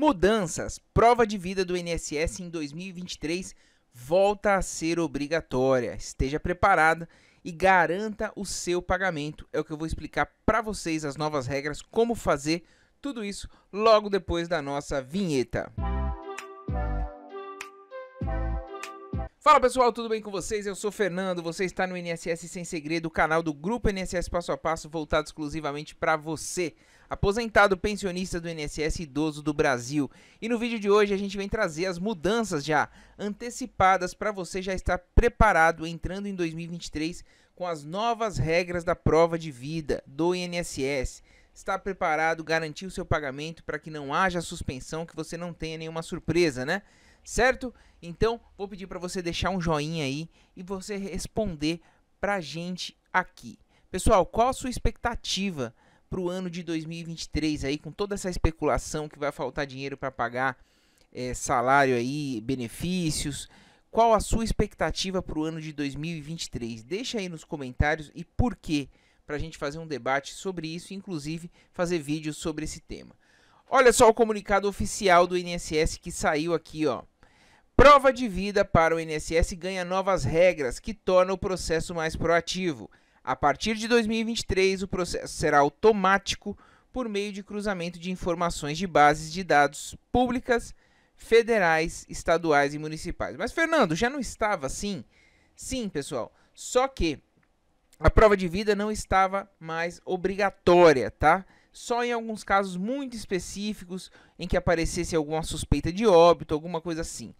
Mudanças. Prova de vida do INSS em 2023 volta a ser obrigatória. Esteja preparado e garanta o seu pagamento. É o que eu vou explicar para vocês as novas regras, como fazer tudo isso logo depois da nossa vinheta. Música Fala pessoal, tudo bem com vocês? Eu sou Fernando, você está no NSS Sem Segredo, o canal do Grupo NSS Passo a Passo voltado exclusivamente para você, aposentado pensionista do NSS Idoso do Brasil. E no vídeo de hoje a gente vem trazer as mudanças já antecipadas para você já estar preparado entrando em 2023 com as novas regras da prova de vida do INSS está preparado, garantir o seu pagamento para que não haja suspensão, que você não tenha nenhuma surpresa, né? certo? Então, vou pedir para você deixar um joinha aí e você responder a gente aqui. Pessoal, qual a sua expectativa para o ano de 2023 aí, com toda essa especulação que vai faltar dinheiro para pagar é, salário aí, benefícios? Qual a sua expectativa para o ano de 2023? Deixa aí nos comentários e por quê, para a gente fazer um debate sobre isso, inclusive fazer vídeos sobre esse tema. Olha só o comunicado oficial do INSS que saiu aqui, ó. Prova de vida para o INSS ganha novas regras que tornam o processo mais proativo. A partir de 2023, o processo será automático por meio de cruzamento de informações de bases de dados públicas, federais, estaduais e municipais. Mas, Fernando, já não estava assim? Sim, pessoal. Só que a prova de vida não estava mais obrigatória, tá? Só em alguns casos muito específicos em que aparecesse alguma suspeita de óbito, alguma coisa assim.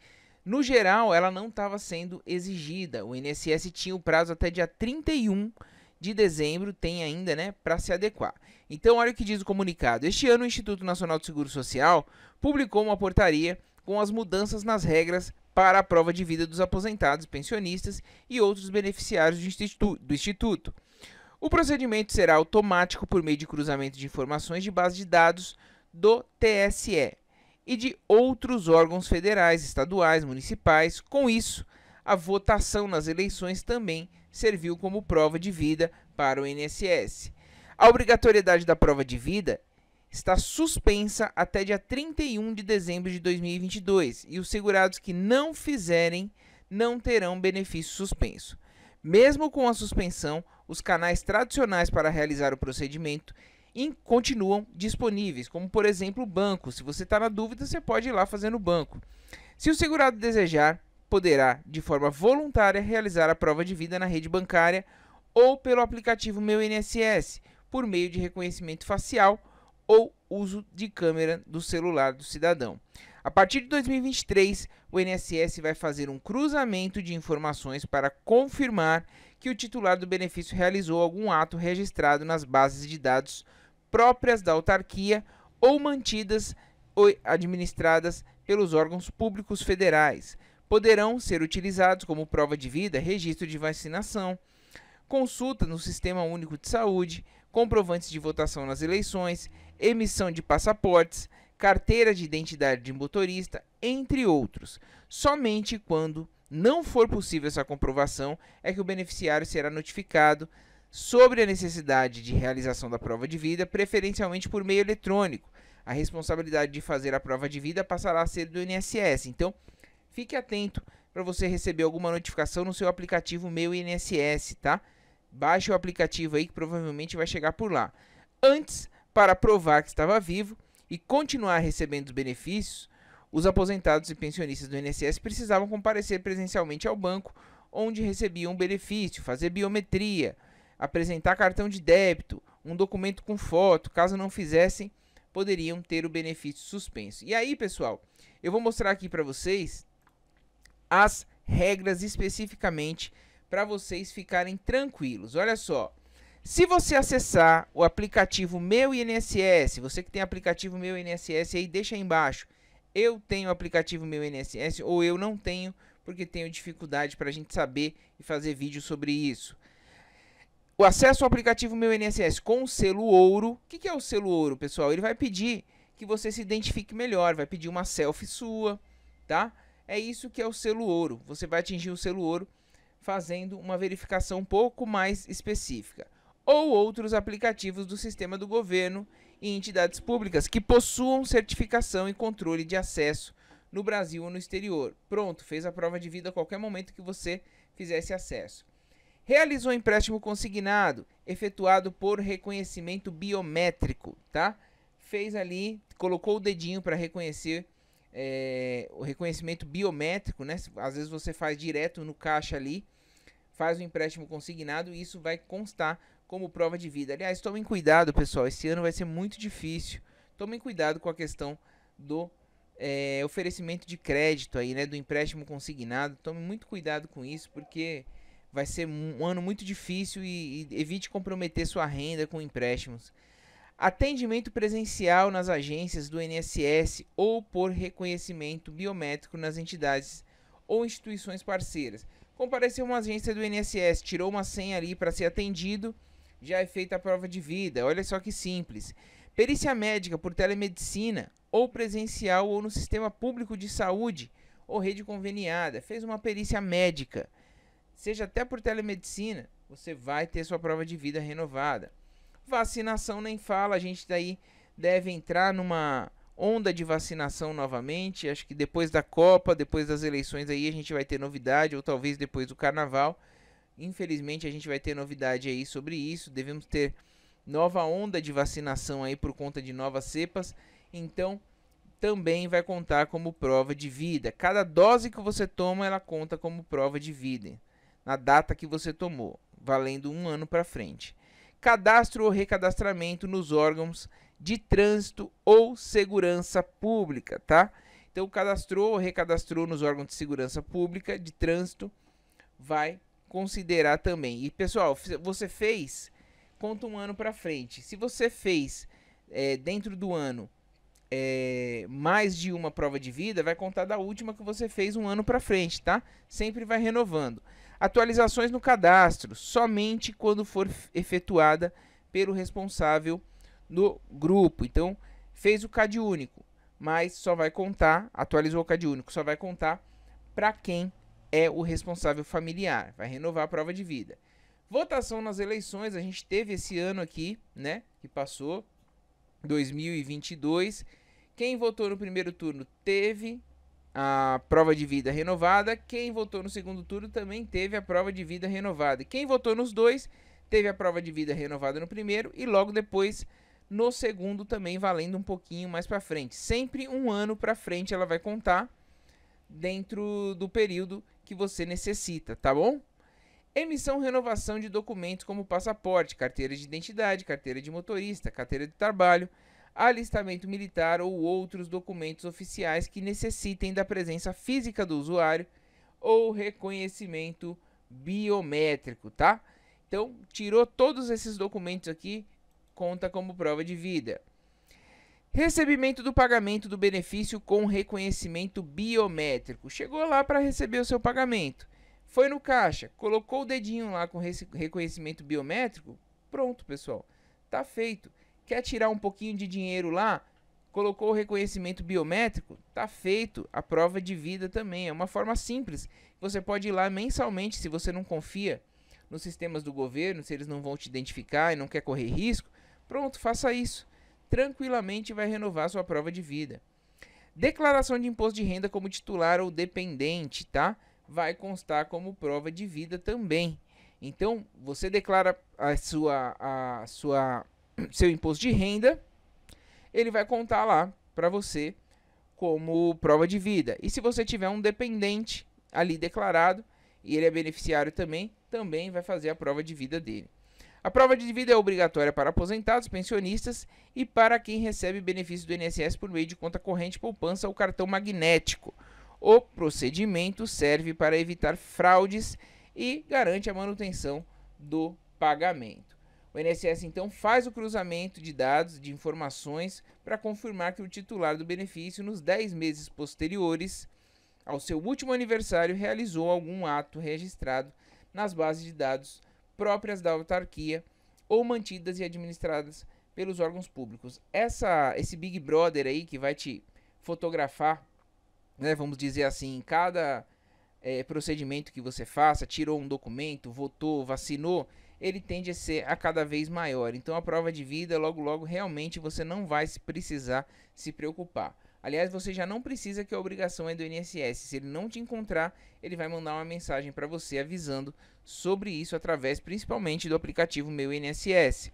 No geral, ela não estava sendo exigida. O INSS tinha o prazo até dia 31 de dezembro, tem ainda, né, para se adequar. Então, olha o que diz o comunicado. Este ano, o Instituto Nacional do Seguro Social publicou uma portaria com as mudanças nas regras para a prova de vida dos aposentados, pensionistas e outros beneficiários do, institu do Instituto. O procedimento será automático por meio de cruzamento de informações de base de dados do TSE e de outros órgãos federais, estaduais, municipais. Com isso, a votação nas eleições também serviu como prova de vida para o INSS. A obrigatoriedade da prova de vida está suspensa até dia 31 de dezembro de 2022 e os segurados que não fizerem não terão benefício suspenso. Mesmo com a suspensão, os canais tradicionais para realizar o procedimento e continuam disponíveis, como por exemplo o banco. Se você está na dúvida, você pode ir lá fazer no banco. Se o segurado desejar, poderá, de forma voluntária, realizar a prova de vida na rede bancária ou pelo aplicativo Meu INSS, por meio de reconhecimento facial ou uso de câmera do celular do cidadão. A partir de 2023, o INSS vai fazer um cruzamento de informações para confirmar que o titular do benefício realizou algum ato registrado nas bases de dados próprias da autarquia ou mantidas ou administradas pelos órgãos públicos federais. Poderão ser utilizados como prova de vida, registro de vacinação, consulta no Sistema Único de Saúde, comprovantes de votação nas eleições, emissão de passaportes, carteira de identidade de motorista, entre outros. Somente quando não for possível essa comprovação é que o beneficiário será notificado sobre a necessidade de realização da prova de vida, preferencialmente por meio eletrônico. A responsabilidade de fazer a prova de vida passará a ser do INSS. Então, fique atento para você receber alguma notificação no seu aplicativo Meu INSS, tá? Baixe o aplicativo aí que provavelmente vai chegar por lá. Antes, para provar que estava vivo e continuar recebendo os benefícios, os aposentados e pensionistas do INSS precisavam comparecer presencialmente ao banco, onde recebiam o benefício, fazer biometria, apresentar cartão de débito, um documento com foto, caso não fizessem, poderiam ter o benefício suspenso. E aí, pessoal, eu vou mostrar aqui para vocês as regras especificamente para vocês ficarem tranquilos. Olha só, se você acessar o aplicativo Meu INSS, você que tem aplicativo Meu INSS aí, deixa aí embaixo. Eu tenho aplicativo Meu INSS ou eu não tenho, porque tenho dificuldade para a gente saber e fazer vídeo sobre isso. O acesso ao aplicativo Meu INSS com selo ouro. O que, que é o selo ouro, pessoal? Ele vai pedir que você se identifique melhor, vai pedir uma selfie sua, tá? É isso que é o selo ouro. Você vai atingir o selo ouro fazendo uma verificação um pouco mais específica. Ou outros aplicativos do sistema do governo e entidades públicas que possuam certificação e controle de acesso no Brasil ou no exterior. Pronto, fez a prova de vida a qualquer momento que você fizesse acesso realizou empréstimo consignado, efetuado por reconhecimento biométrico, tá? Fez ali, colocou o dedinho para reconhecer é, o reconhecimento biométrico, né? Às vezes você faz direto no caixa ali, faz o empréstimo consignado e isso vai constar como prova de vida. Aliás, tomem cuidado, pessoal. Esse ano vai ser muito difícil. Tomem cuidado com a questão do é, oferecimento de crédito aí, né? Do empréstimo consignado. Tome muito cuidado com isso, porque vai ser um ano muito difícil e, e evite comprometer sua renda com empréstimos. Atendimento presencial nas agências do INSS ou por reconhecimento biométrico nas entidades ou instituições parceiras. Compareceu uma agência do INSS, tirou uma senha ali para ser atendido, já é feita a prova de vida. Olha só que simples. Perícia médica por telemedicina ou presencial ou no sistema público de saúde ou rede conveniada. Fez uma perícia médica seja até por telemedicina, você vai ter sua prova de vida renovada. Vacinação nem fala, a gente daí deve entrar numa onda de vacinação novamente. Acho que depois da Copa, depois das eleições aí a gente vai ter novidade, ou talvez depois do Carnaval. Infelizmente a gente vai ter novidade aí sobre isso. Devemos ter nova onda de vacinação aí por conta de novas cepas. Então também vai contar como prova de vida. Cada dose que você toma, ela conta como prova de vida a data que você tomou, valendo um ano para frente. Cadastro ou recadastramento nos órgãos de trânsito ou segurança pública, tá? Então, cadastrou ou recadastrou nos órgãos de segurança pública, de trânsito, vai considerar também. E, pessoal, você fez, conta um ano para frente. Se você fez é, dentro do ano é, mais de uma prova de vida, vai contar da última que você fez um ano para frente, tá? Sempre vai renovando. Atualizações no cadastro, somente quando for efetuada pelo responsável do grupo. Então, fez o CAD único, mas só vai contar, atualizou o CAD único, só vai contar para quem é o responsável familiar, vai renovar a prova de vida. Votação nas eleições, a gente teve esse ano aqui, né, que passou, 2022. Quem votou no primeiro turno teve a prova de vida renovada. Quem votou no segundo turno também teve a prova de vida renovada. Quem votou nos dois teve a prova de vida renovada no primeiro e logo depois no segundo também valendo um pouquinho mais para frente. Sempre um ano para frente ela vai contar dentro do período que você necessita, tá bom? Emissão renovação de documentos como passaporte, carteira de identidade, carteira de motorista, carteira de trabalho, alistamento militar ou outros documentos oficiais que necessitem da presença física do usuário ou reconhecimento biométrico, tá? Então, tirou todos esses documentos aqui, conta como prova de vida. Recebimento do pagamento do benefício com reconhecimento biométrico. Chegou lá para receber o seu pagamento. Foi no caixa, colocou o dedinho lá com reconhecimento biométrico. Pronto, pessoal. Tá feito. Quer tirar um pouquinho de dinheiro lá? Colocou o reconhecimento biométrico? Tá feito. A prova de vida também. É uma forma simples. Você pode ir lá mensalmente se você não confia nos sistemas do governo, se eles não vão te identificar e não quer correr risco. Pronto, faça isso. Tranquilamente vai renovar sua prova de vida. Declaração de imposto de renda como titular ou dependente, tá? Vai constar como prova de vida também. Então, você declara a sua, a sua seu imposto de renda, ele vai contar lá para você como prova de vida. E se você tiver um dependente ali declarado e ele é beneficiário também, também vai fazer a prova de vida dele. A prova de vida é obrigatória para aposentados, pensionistas e para quem recebe benefício do INSS por meio de conta corrente, poupança ou cartão magnético. O procedimento serve para evitar fraudes e garante a manutenção do pagamento. O INSS então faz o cruzamento de dados de informações para confirmar que o titular do benefício, nos 10 meses posteriores ao seu último aniversário, realizou algum ato registrado nas bases de dados próprias da autarquia ou mantidas e administradas pelos órgãos públicos. Essa, esse Big Brother aí que vai te fotografar, né, vamos dizer assim, em cada é, procedimento que você faça, tirou um documento, votou, vacinou, ele tende a ser a cada vez maior. Então a prova de vida, logo logo, realmente você não vai precisar se preocupar. Aliás, você já não precisa que a obrigação é do INSS. Se ele não te encontrar, ele vai mandar uma mensagem para você avisando sobre isso através principalmente do aplicativo Meu INSS.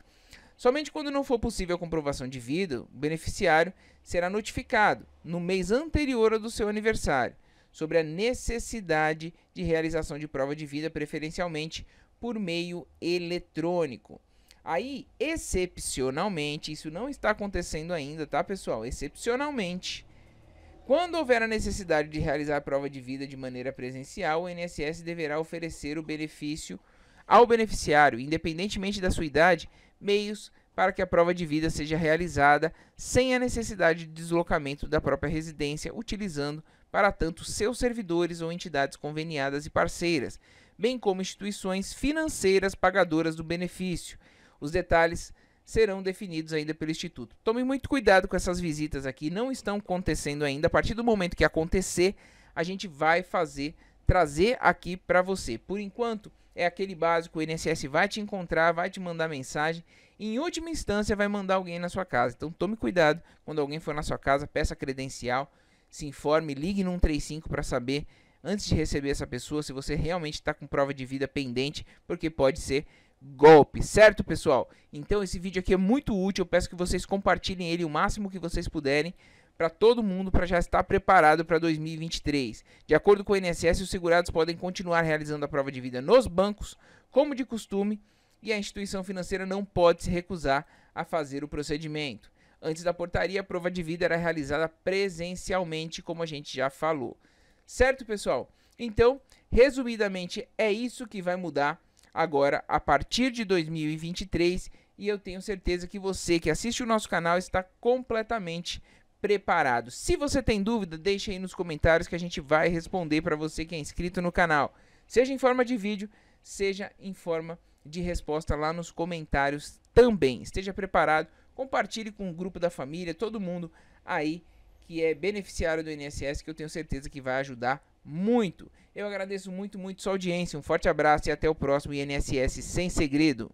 Somente quando não for possível a comprovação de vida, o beneficiário será notificado no mês anterior ao do seu aniversário sobre a necessidade de realização de prova de vida, preferencialmente por meio eletrônico. Aí, excepcionalmente, isso não está acontecendo ainda, tá, pessoal? Excepcionalmente, quando houver a necessidade de realizar a prova de vida de maneira presencial, o INSS deverá oferecer o benefício ao beneficiário, independentemente da sua idade, meios para que a prova de vida seja realizada sem a necessidade de deslocamento da própria residência, utilizando para tanto seus servidores ou entidades conveniadas e parceiras, bem como instituições financeiras pagadoras do benefício. Os detalhes serão definidos ainda pelo Instituto. Tome muito cuidado com essas visitas aqui, não estão acontecendo ainda. A partir do momento que acontecer, a gente vai fazer, trazer aqui para você. Por enquanto, é aquele básico, o INSS vai te encontrar, vai te mandar mensagem e em última instância vai mandar alguém na sua casa. Então tome cuidado quando alguém for na sua casa, peça credencial, se informe, ligue no 135 para saber antes de receber essa pessoa se você realmente está com prova de vida pendente, porque pode ser golpe, certo pessoal? Então esse vídeo aqui é muito útil, eu peço que vocês compartilhem ele o máximo que vocês puderem para todo mundo para já estar preparado para 2023. De acordo com o INSS, os segurados podem continuar realizando a prova de vida nos bancos, como de costume, e a instituição financeira não pode se recusar a fazer o procedimento. Antes da portaria, a prova de vida era realizada presencialmente, como a gente já falou. Certo, pessoal? Então, resumidamente, é isso que vai mudar agora a partir de 2023 e eu tenho certeza que você que assiste o nosso canal está completamente preparado. Se você tem dúvida, deixe aí nos comentários que a gente vai responder para você que é inscrito no canal. Seja em forma de vídeo, seja em forma de resposta lá nos comentários também. Esteja preparado, compartilhe com o grupo da família, todo mundo aí que é beneficiário do INSS, que eu tenho certeza que vai ajudar muito. Eu agradeço muito, muito sua audiência. Um forte abraço e até o próximo INSS Sem Segredo.